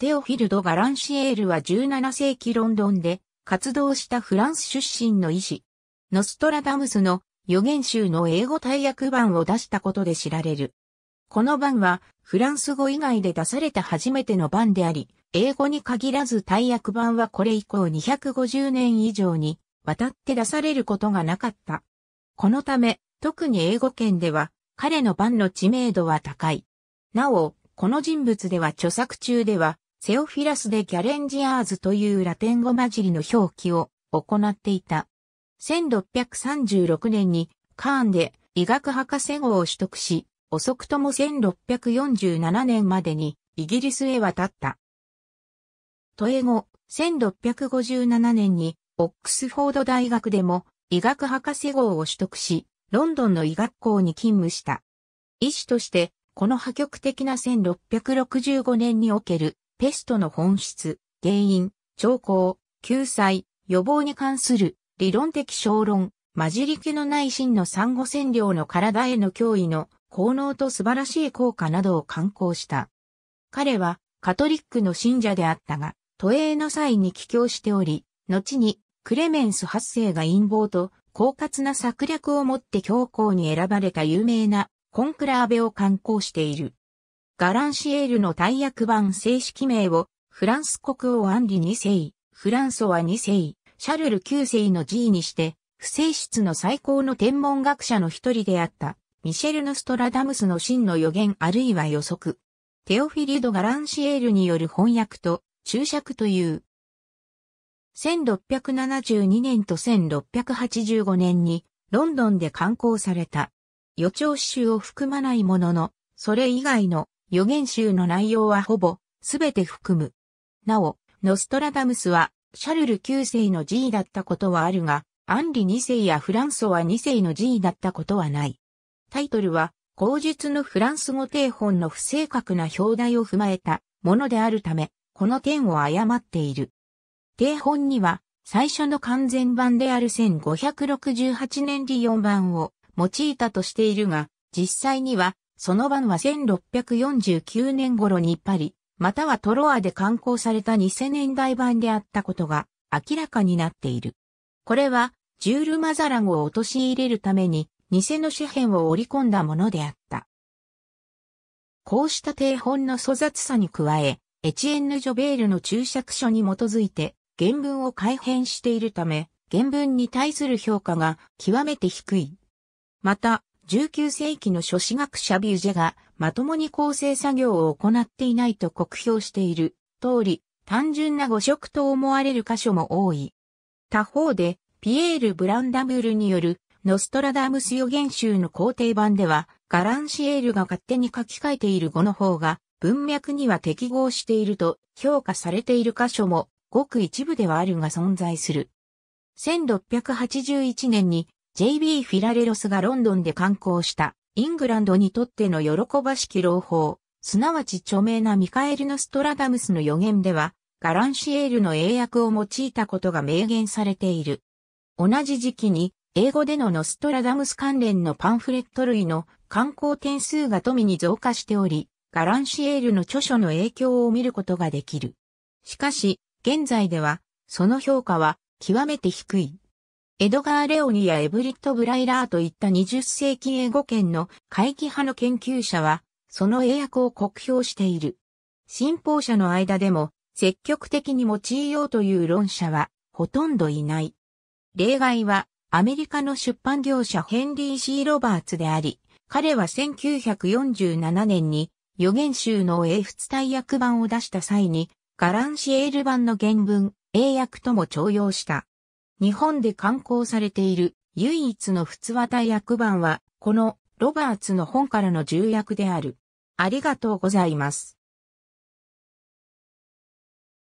テオフィルド・ガランシエールは17世紀ロンドンで活動したフランス出身の医師。ノストラダムスの予言集の英語大訳版を出したことで知られる。この版はフランス語以外で出された初めての版であり、英語に限らず大訳版はこれ以降250年以上にわたって出されることがなかった。このため、特に英語圏では彼の版の知名度は高い。なお、この人物では著作中ではセオフィラスでキャレンジアーズというラテン語混じりの表記を行っていた。1636年にカーンで医学博士号を取得し、遅くとも1647年までにイギリスへ渡った。都営後、1657年にオックスフォード大学でも医学博士号を取得し、ロンドンの医学校に勤務した。医師として、この破局的な1665年におけるペストの本質、原因、兆候、救済、予防に関する理論的小論、混じり気のない真の産後占領の体への脅威の効能と素晴らしい効果などを刊行した。彼はカトリックの信者であったが、都営の際に帰郷しており、後にクレメンス8世が陰謀と狡猾な策略をもって教皇に選ばれた有名なコンクラーベを刊行している。ガランシエールの大役版正式名を、フランス国王アンリ2世、フランソワ2世、シャルル9世の G にして、不正室の最高の天文学者の一人であった、ミシェル・ヌストラダムスの真の予言あるいは予測。テオフィリド・ガランシエールによる翻訳と注釈という。1672年と1685年にロンドンで刊行された予兆詩集を含まないものの、それ以外の予言集の内容はほぼ、すべて含む。なお、ノストラダムスは、シャルル9世の G だったことはあるが、アンリ2世やフランソは2世の G だったことはない。タイトルは、口述のフランス語定本の不正確な表題を踏まえたものであるため、この点を誤っている。定本には、最初の完全版である1568年リ4版を用いたとしているが、実際にはその晩は1649年頃にパリ、またはトロアで刊行された2000年代版であったことが明らかになっている。これは、ジュール・マザランを陥れるために、偽の紙幣を織り込んだものであった。こうした定本の粗雑さに加え、エチエンヌ・ジョベールの注釈書に基づいて原文を改変しているため、原文に対する評価が極めて低い。また、19世紀の諸子学者ビュジェがまともに構成作業を行っていないと酷評している通り、単純な誤植と思われる箇所も多い。他方で、ピエール・ブランダムールによるノストラダムス予言集の肯定版では、ガランシエールが勝手に書き換えている語の方が、文脈には適合していると評価されている箇所も、ごく一部ではあるが存在する。1681年に JB フィラレロスがロンドンで観光したイングランドにとっての喜ばしき朗報、すなわち著名なミカエル・ノストラダムスの予言では、ガランシエールの英訳を用いたことが明言されている。同じ時期に、英語でのノストラダムス関連のパンフレット類の観光点数が富に増加しており、ガランシエールの著書の影響を見ることができる。しかし、現在では、その評価は極めて低い。エドガー・レオニやエブリット・ブライラーといった20世紀英語圏の回帰派の研究者は、その英訳を酷評している。信奉者の間でも、積極的に用いようという論者は、ほとんどいない。例外は、アメリカの出版業者ヘンリー・シー・ロバーツであり、彼は1947年に、予言集の英仏大訳版を出した際に、ガランシエール版の原文、英訳とも徴用した。日本で刊行されている唯一の普通綿役版は、このロバーツの本からの重役である。ありがとうございます。